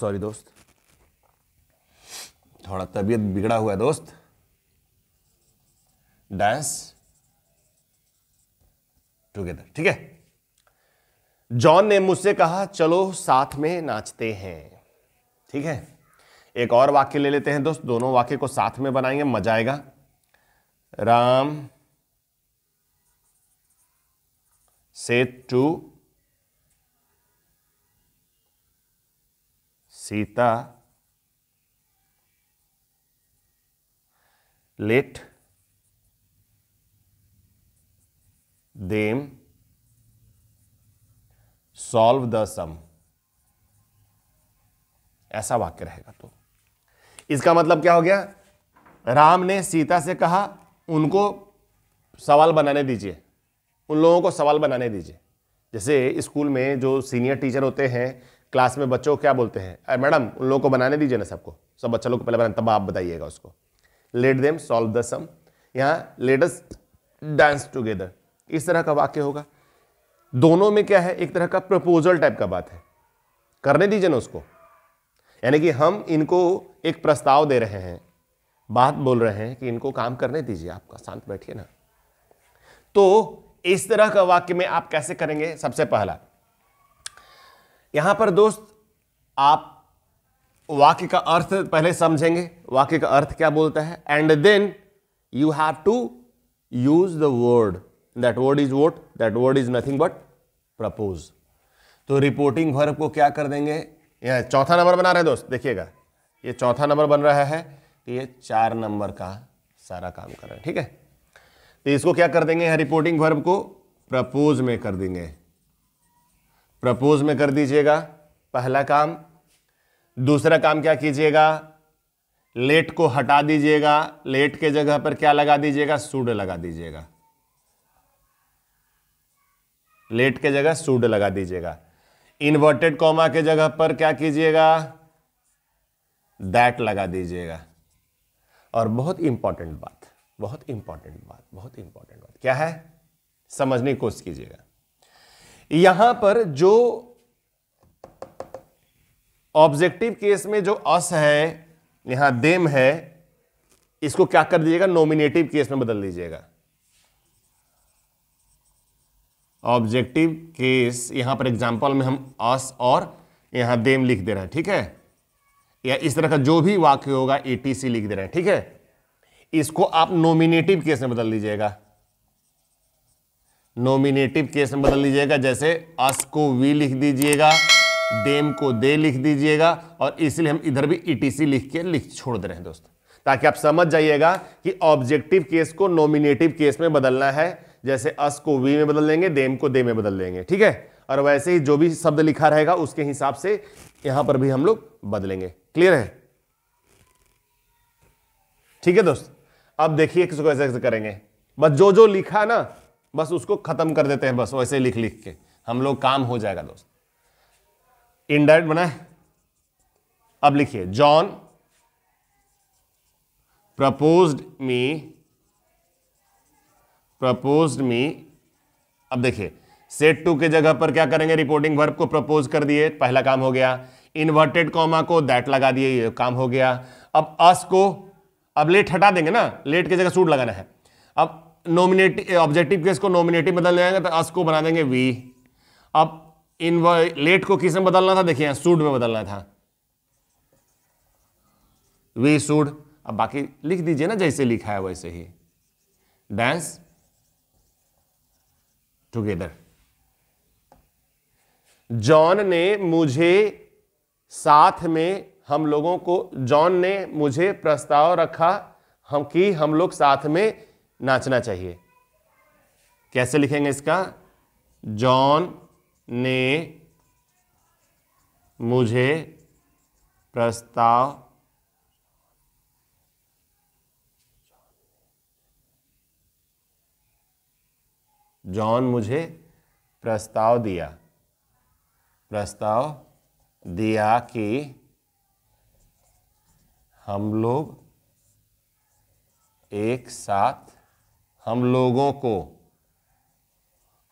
सॉरी दोस्त थोड़ा तबीयत बिगड़ा हुआ है दोस्त डांस टुगेदर ठीक है जॉन ने मुझसे कहा चलो साथ में नाचते हैं ठीक है एक और वाक्य ले लेते हैं दोस्त दोनों वाक्य को साथ में बनाएंगे मजा आएगा राम से to Sita let them solve the sum ऐसा वाक्य रहेगा तो इसका मतलब क्या हो गया राम ने सीता से कहा उनको सवाल बनाने दीजिए उन लोगों को सवाल बनाने दीजिए जैसे स्कूल में जो सीनियर टीचर होते हैं क्लास में बच्चों को क्या बोलते हैं अरे मैडम उन लोगों को बनाने दीजिए ना सबको सब बच्चा लोग को पहले बनाने तब आप बताइएगा उसको let them solve the sum यहाँ लेटस डांस टुगेदर इस तरह का वाक्य होगा दोनों में क्या है एक तरह का प्रपोजल टाइप का बात है करने दीजिए ना उसको यानी कि हम इनको एक प्रस्ताव दे रहे हैं बात बोल रहे हैं कि इनको काम करने दीजिए आपका शांत बैठिए ना तो इस तरह का वाक्य में आप कैसे करेंगे सबसे पहला यहां पर दोस्त आप वाक्य का अर्थ पहले समझेंगे वाक्य का अर्थ क्या बोलता है and then you have to use the word that word is what that word is nothing but propose तो रिपोर्टिंग वर्ब को क्या कर देंगे यह चौथा नंबर बना रहे दोस्त देखिएगा ये चौथा नंबर बन रहा है तो ये चार नंबर का सारा काम कर रहा है ठीक है तो इसको क्या कर देंगे यहाँ रिपोर्टिंग वर्ब को प्रपोज में कर देंगे प्रपोज में कर दीजिएगा पहला काम दूसरा काम क्या कीजिएगा लेट को हटा दीजिएगा लेट के जगह पर क्या लगा दीजिएगा सूड लगा दीजिएगा लेट के जगह सूड लगा दीजिएगा इन्वर्टेड कॉमा के जगह पर क्या कीजिएगा दैट लगा दीजिएगा और बहुत इंपॉर्टेंट बात बहुत इंपॉर्टेंट बात बहुत इंपॉर्टेंट बात क्या है समझने की कोशिश कीजिएगा यहां पर जो ऑब्जेक्टिव केस में जो अस है यहां देम है इसको क्या कर दीजिएगा नॉमिनेटिव केस में बदल दीजिएगा ऑब्जेक्टिव केस यहाँ पर एग्जाम्पल में हम अस और यहाँ देम लिख दे रहे हैं ठीक है या इस तरह का जो भी वाक्य होगा ए लिख दे रहे हैं ठीक है इसको आप नोमिनेटिव केस में बदल दीजिएगा नोमिनेटिव केस में बदल दीजिएगा जैसे अस को वी लिख दीजिएगा देम को दे लिख दीजिएगा और इसलिए हम इधर भी ईटीसी लिख के लिख छोड़ दे रहे हैं दोस्तों ताकि आप समझ जाइएगा कि ऑब्जेक्टिव केस को नोमिनेटिव केस में बदलना है जैसे अस को वी में बदल देंगे देम को दे में बदल देंगे ठीक है और वैसे ही जो भी शब्द लिखा रहेगा उसके हिसाब से यहां पर भी हम लोग बदलेंगे क्लियर है ठीक है दोस्त अब देखिए किसको ऐसे ऐसे करेंगे बस जो जो लिखा ना बस उसको खत्म कर देते हैं बस वैसे लिख लिख के हम लोग काम हो जाएगा दोस्त इनडायरेक्ट बना अब लिखिए John proposed me propose me अब देखिए सेट टू के जगह पर क्या करेंगे रिपोर्टिंग वर्ब को प्रपोज कर दिए पहला काम हो गया इन्वर्टेड कॉमा को दैट लगा दिए ये काम हो गया अब अस को अब लेट हटा देंगे ना लेट की जगह सूट लगाना है अब नॉमिनेटिव ऑब्जेक्टिव केस को नॉमिनेटिव बदल जाएगा तो अस को बना देंगे वी अब इन लेट को किस में बदलना था देखिए सूड में बदलना था वी सूड अब बाकी लिख दीजिए ना जैसे लिखा है वैसे ही डांस टुगेदर जॉन ने मुझे साथ में हम लोगों को जॉन ने मुझे प्रस्ताव रखा हम कि हम लोग साथ में नाचना चाहिए कैसे लिखेंगे इसका जॉन ने मुझे प्रस्ताव जॉन मुझे प्रस्ताव दिया प्रस्ताव दिया कि हम लोग एक साथ हम लोगों को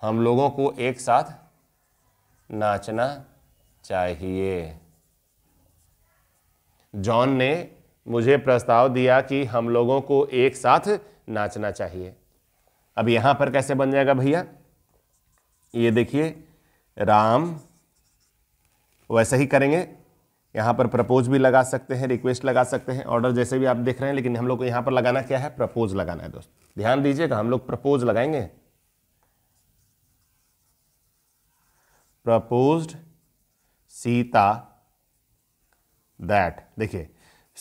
हम लोगों को एक साथ नाचना चाहिए जॉन ने मुझे प्रस्ताव दिया कि हम लोगों को एक साथ नाचना चाहिए अब यहां पर कैसे बन जाएगा भैया ये देखिए राम वैसे ही करेंगे यहां पर प्रपोज भी लगा सकते हैं रिक्वेस्ट लगा सकते हैं ऑर्डर जैसे भी आप देख रहे हैं लेकिन हम लोग को यहां पर लगाना क्या है प्रपोज लगाना है दोस्त ध्यान दीजिएगा हम लोग प्रपोज लगाएंगे प्रपोज्ड सीता दैट देखिए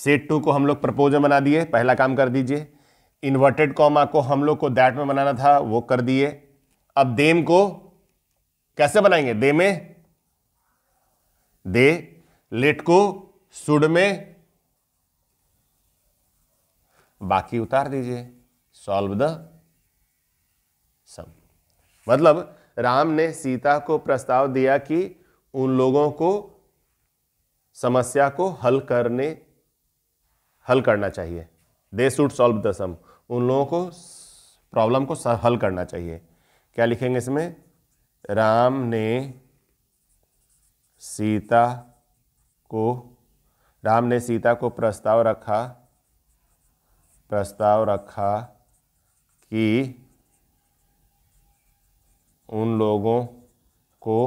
सेट टू को हम लोग प्रपोजल बना दिए पहला काम कर दीजिए इन्वर्टेड कॉमा को हम लोग को दैट में बनाना था वो कर दिए अब देम को कैसे बनाएंगे दे में दे लेट को सुड में बाकी उतार दीजिए सॉल्व द सम मतलब राम ने सीता को प्रस्ताव दिया कि उन लोगों को समस्या को हल करने हल करना चाहिए they should solve the sum उन लोगों को प्रॉब्लम को हल करना चाहिए क्या लिखेंगे इसमें राम ने सीता को राम ने सीता को प्रस्ताव रखा प्रस्ताव रखा कि उन लोगों को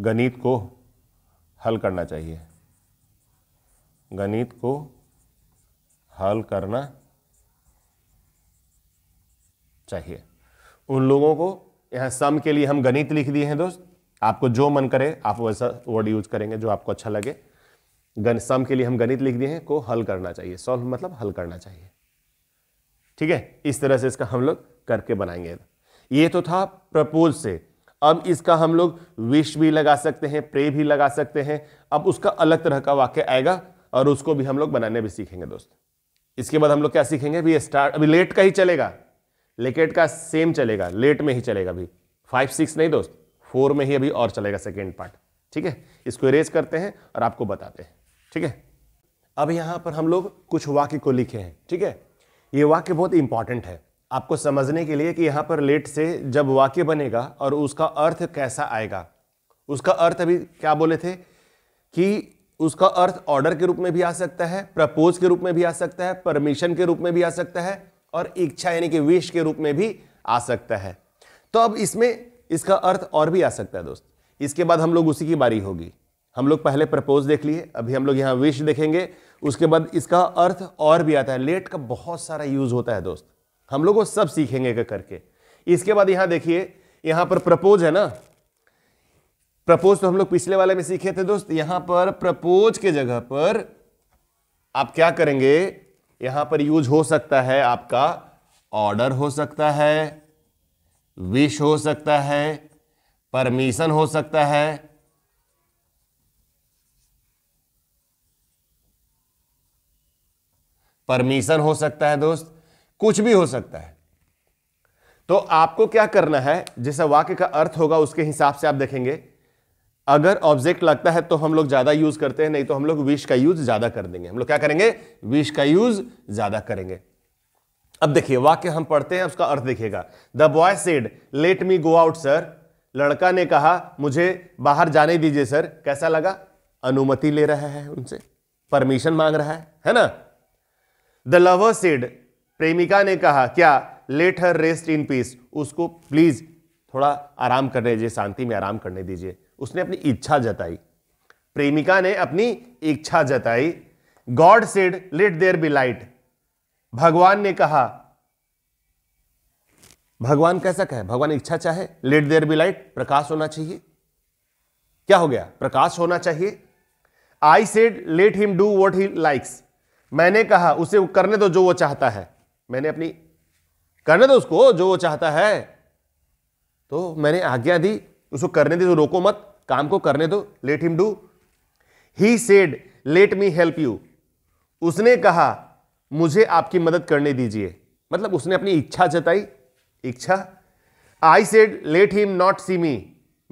गणित को हल करना चाहिए गणित को हल करना चाहिए उन लोगों को यहां सम के लिए हम गणित लिख दिए हैं दोस्त आपको जो मन करे आप वैसा वर्ड यूज करेंगे जो आपको अच्छा लगे गण सम के लिए हम गणित लिख दिए हैं को हल करना चाहिए सॉल्व मतलब हल करना चाहिए ठीक है इस तरह से इसका हम लोग करके बनाएंगे ये तो था प्रपोज से अब इसका हम लोग विश भी लगा सकते हैं प्रे भी लगा सकते हैं अब उसका अलग तरह का वाक्य आएगा और उसको भी हम लोग बनाने भी सीखेंगे दोस्त इसके बाद हम लोग क्या सीखेंगे अभी स्टार्ट अभी लेट का ही चलेगा लेकेट का सेम चलेगा लेट में ही चलेगा अभी फाइव सिक्स नहीं दोस्त फोर में ही अभी और चलेगा सेकेंड पार्ट ठीक है इसको इरेज करते हैं और आपको बताते हैं ठीक है अब यहाँ पर हम लोग कुछ वाक्य को लिखे हैं ठीक है ये वाक्य बहुत इंपॉर्टेंट है आपको समझने के लिए कि यहाँ पर लेट से जब वाक्य बनेगा और उसका अर्थ कैसा आएगा उसका अर्थ अभी क्या बोले थे कि उसका अर्थ ऑर्डर के रूप में भी आ सकता है प्रपोज के रूप में भी आ सकता है परमिशन के रूप में भी आ सकता है और इच्छा यानी कि विश के रूप में भी आ सकता है तो अब इसमें इसका अर्थ और भी आ सकता है दोस्त इसके बाद हम लोग उसी की बारी होगी हम लोग पहले प्रपोज देख लिए अभी हम लोग यहाँ विश देखेंगे उसके बाद इसका अर्थ और भी आता है लेट का बहुत सारा यूज होता है दोस्त हम लोग वो सब सीखेंगे करके इसके बाद यहाँ देखिए यहाँ पर प्रपोज है ना प्रपोज तो हम लोग पिछले वाले में सीखे थे दोस्त यहां पर प्रपोज के जगह पर आप क्या करेंगे यहां पर यूज हो सकता है आपका ऑर्डर हो सकता है विश हो सकता है परमिशन हो सकता है परमिशन हो सकता है दोस्त कुछ भी हो सकता है तो आपको क्या करना है जैसा वाक्य का अर्थ होगा उसके हिसाब से आप देखेंगे अगर ऑब्जेक्ट लगता है तो हम लोग ज्यादा यूज करते हैं नहीं तो हम लोग विश का यूज ज्यादा कर देंगे हम लोग क्या करेंगे विश का यूज ज्यादा करेंगे अब देखिए वाक्य हम पढ़ते हैं उसका अर्थ देखिएगा the boy said let me go out sir लड़का ने कहा मुझे बाहर जाने दीजिए सर कैसा लगा अनुमति ले रहा है उनसे परमिशन मांग रहा है है ना द लवर सेड प्रेमिका ने कहा क्या let her rest in peace उसको प्लीज थोड़ा आराम करने दीजिए शांति में आराम करने दीजिए उसने अपनी इच्छा जताई प्रेमिका ने अपनी इच्छा जताई God said let there be light भगवान ने कहा भगवान कैसा कहे भगवान इच्छा चाहे लेट देयर बी लाइट प्रकाश होना चाहिए क्या हो गया प्रकाश होना चाहिए I said let him do what he likes मैंने कहा उसे करने दो जो वो चाहता है मैंने अपनी करने दो उसको जो वो चाहता है तो मैंने आज्ञा दी उसको करने दे तो रोको मत काम को करने दो let him do he said let me help you उसने कहा मुझे आपकी मदद करने दीजिए मतलब उसने अपनी इच्छा जताई इच्छा I said let him not see me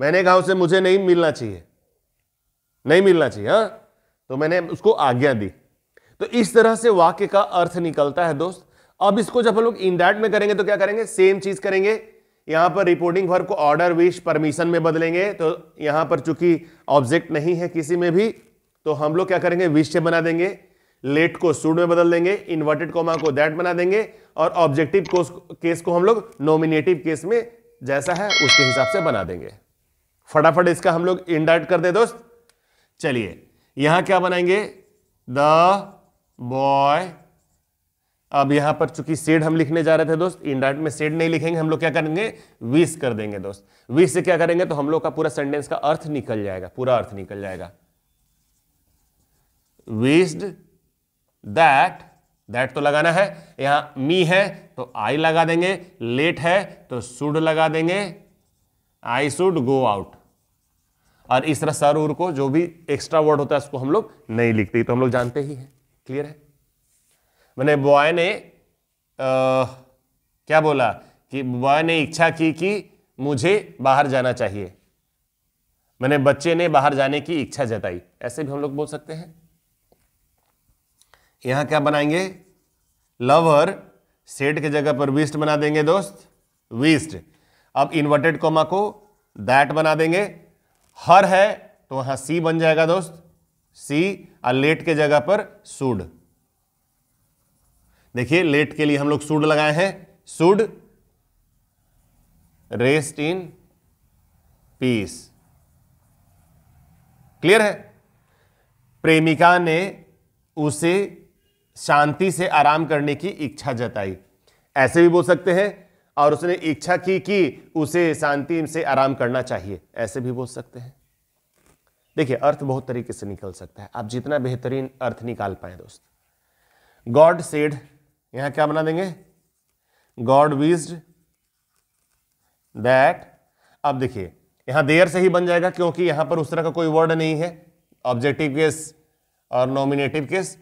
मैंने कहा उसे मुझे नहीं मिलना चाहिए नहीं मिलना चाहिए हाँ तो मैंने उसको आज्ञा दी तो इस तरह से वाक्य का अर्थ निकलता है दोस्त अब इसको जब हम लोग इन दैट में करेंगे तो क्या करेंगे सेम चीज करेंगे यहां पर रिपोर्टिंग वर्क को ऑर्डर विश परमिशन में बदलेंगे तो यहां पर चूंकि ऑब्जेक्ट नहीं है किसी में भी तो हम लोग क्या करेंगे विश से बना देंगे लेट को सूड में बदल देंगे इन्वर्टेड कोमा को दैट बना देंगे और ऑब्जेक्टिव केस को हम लोग नॉमिनेटिव केस में जैसा है उसके हिसाब से बना देंगे फटाफट इसका हम लोग इंडर्ट कर दे दोस्त चलिए यहां क्या बनाएंगे द बॉय अब यहां पर चूंकि सेड हम लिखने जा रहे थे दोस्त इंडाइट में सेड नहीं लिखेंगे हम लोग क्या करेंगे विस कर देंगे दोस्त विस से क्या करेंगे तो हम लोग का पूरा सेंटेंस का अर्थ निकल जाएगा पूरा अर्थ निकल जाएगा विस्ड दैट दैट तो लगाना है यहां मी है तो आई लगा देंगे लेट है तो सुड लगा देंगे आई सुड गो आउट और इस तरह सर उर को जो भी एक्स्ट्रा वर्ड होता है उसको हम लोग नहीं लिखते तो हम लोग जानते ही हैं क्लियर है मैंने बॉय ने आ, क्या बोला कि बॉय ने इच्छा की कि मुझे बाहर जाना चाहिए मैंने बच्चे ने बाहर जाने की इच्छा जताई ऐसे भी हम लोग बोल सकते हैं यहां क्या बनाएंगे लवर सेट के जगह पर विस्ट बना देंगे दोस्त विस्ट अब इन्वर्टेड कोमा को दैट बना देंगे हर है तो वहां सी बन जाएगा दोस्त सी और लेट के जगह पर सूड देखिए लेट के लिए हम लोग सुड लगाए हैं should rest in peace clear है प्रेमिका ने उसे शांति से आराम करने की इच्छा जताई ऐसे भी बोल सकते हैं और उसने इच्छा की कि उसे शांति से आराम करना चाहिए ऐसे भी बोल सकते हैं देखिए अर्थ बहुत तरीके से निकल सकता है आप जितना बेहतरीन अर्थ निकाल पाए दोस्त गॉड सेड यहां क्या बना देंगे गॉड विज्ड दैट अब देखिए यहां देयर से ही बन जाएगा क्योंकि यहां पर उस तरह का कोई वर्ड नहीं है ऑब्जेक्टिव केस और नॉमिनेटिव केस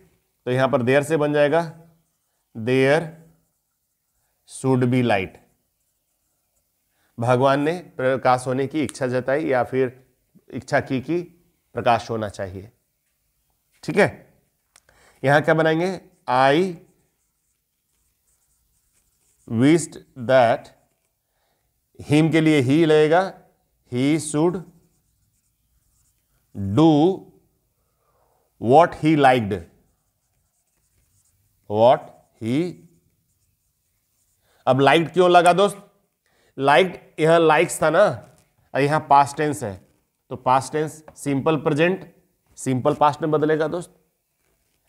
तो यहां पर देयर से बन जाएगा देयर शुड बी लाइट भगवान ने प्रकाश होने की इच्छा जताई या फिर इच्छा की कि प्रकाश होना चाहिए ठीक है यहां क्या बनाएंगे आई विस्ड दैट हिम के लिए ही लगेगा he should do what he liked what he अब लाइक्ड क्यों लगा दोस्त लाइक्ड यह लाइक्स था ना यहां पास्ट टेंस है तो past tense simple present simple past में बदलेगा दोस्त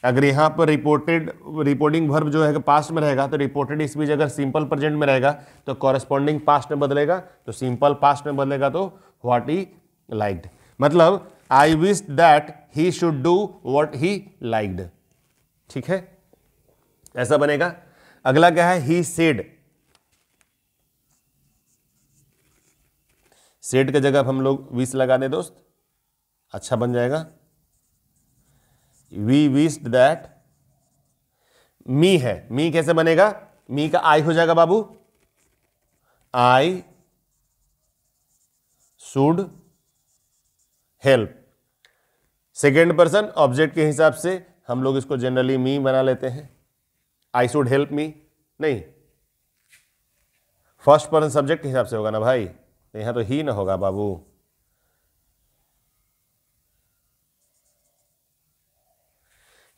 अगर यहाँ पर रिपोर्टेड रिपोर्टिंग वर्ब जो है पास्ट में रहेगा तो रिपोर्टेड इस बीच अगर सिंपल प्रेजेंट में रहेगा तो कॉरेस्पॉन्डिंग पास्ट में बदलेगा तो सिंपल पास्ट में बदलेगा तो व्हाट ही लाइक्ड मतलब I wish that he should do what he liked ठीक है ऐसा बनेगा अगला क्या है ही सेड सेड की जगह हम लोग विश लगा दें दोस्त अच्छा बन जाएगा वी विस्ड दैट मी है मी कैसे बनेगा मी का आई हो जाएगा बाबू I should help second person object के हिसाब से हम लोग इसको जनरली मी बना लेते हैं आई शुड हेल्प मी नहीं फर्स्ट पर्सन सब्जेक्ट के हिसाब से होगा ना भाई यहां तो ही ना होगा बाबू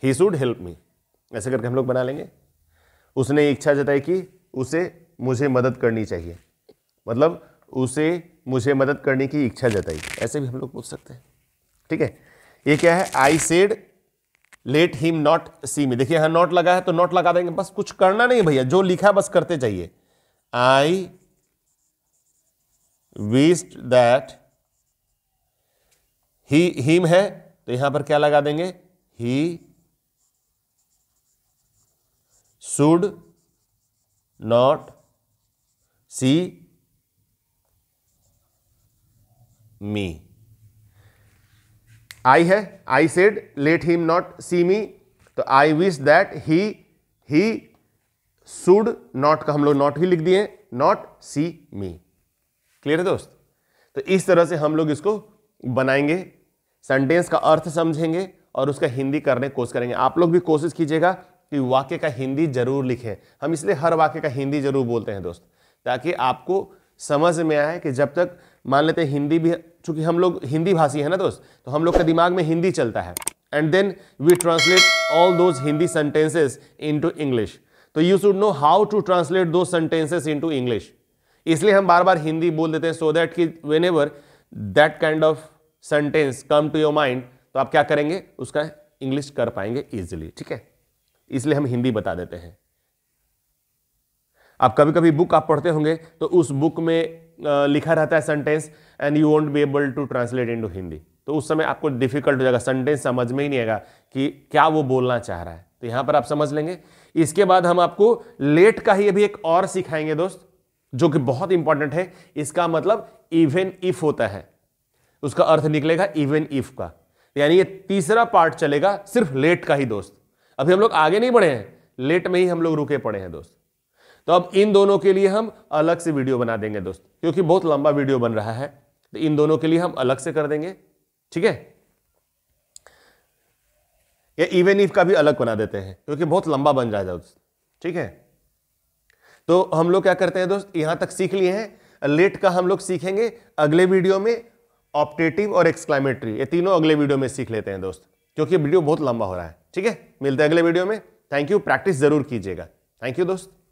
ही शुड हेल्प मी ऐसे करके हम लोग बना लेंगे उसने इच्छा जताई कि उसे मुझे मदद करनी चाहिए मतलब उसे मुझे मदद करने की इच्छा जताई ऐसे भी हम लोग पूछ सकते हैं ठीक है ये क्या है I said let him not see me देखिए यहाँ नॉट लगा है तो नॉट लगा देंगे बस कुछ करना नहीं भैया जो लिखा बस करते चाहिए आई विस्ट दैट ही हिम है तो यहां पर क्या लगा देंगे ही should not see me I है I said let him not see me तो I wish that he he should not का हम लोग नॉट hi लिख दिए नॉट सी मी क्लियर है दोस्त तो इस तरह से हम लोग इसको बनाएंगे सेंटेंस का अर्थ समझेंगे और उसका हिंदी करने कोशिश करेंगे आप लोग भी कोशिश कीजिएगा कि वाक्य का हिंदी जरूर लिखें हम इसलिए हर वाक्य का हिंदी जरूर बोलते हैं दोस्त ताकि आपको समझ में आए कि जब तक मान लेते हैं हिंदी भी चूंकि हम लोग हिंदी भाषी हैं ना दोस्त तो हम लोग का दिमाग में हिंदी चलता है and then we translate all those Hindi sentences into English तो you should know how to translate those sentences to English इसलिए हम बार बार हिंदी बोल देते हैं सो दैट कि whenever that kind of sentence come to your mind तो आप क्या करेंगे उसका इंग्लिश कर पाएंगे इजिली ठीक है इसलिए हम हिंदी बता देते हैं आप कभी कभी बुक आप पढ़ते होंगे तो उस बुक में लिखा रहता है sentence and you won't be able to translate in Hindi तो उस समय आपको डिफिकल्ट हो जाएगा सेंटेंस समझ में ही नहीं आएगा कि क्या वो बोलना चाह रहा है तो यहां पर आप समझ लेंगे इसके बाद हम आपको लेट का ही अभी एक और सिखाएंगे दोस्त जो कि बहुत इंपॉर्टेंट है इसका मतलब इवन इफ होता है उसका अर्थ निकलेगा इवन इफ का यानी ये तीसरा पार्ट चलेगा सिर्फ लेट का ही दोस्त अभी हम लोग आगे नहीं बढ़े हैं लेट में ही हम लोग रुके पड़े हैं दोस्त तो अब इन दोनों के लिए हम अलग से वीडियो बना देंगे दोस्त क्योंकि बहुत लंबा वीडियो बन रहा है तो इन दोनों के लिए हम अलग से कर देंगे ठीक है या इवन इफ का भी अलग बना देते हैं क्योंकि बहुत लंबा बन जाएगा दोस्त ठीक है तो हम लोग क्या करते हैं दोस्त यहां तक सीख लिए हैं लेट का हम लोग सीखेंगे अगले वीडियो में ऑप्टेटिव और एक्सक्लाइमेटरी ये तीनों अगले वीडियो में सीख लेते हैं दोस्त क्योंकि वीडियो बहुत लंबा हो रहा है ठीक है मिलते हैं अगले वीडियो में थैंक यू प्रैक्टिस जरूर कीजिएगा थैंक यू दोस्त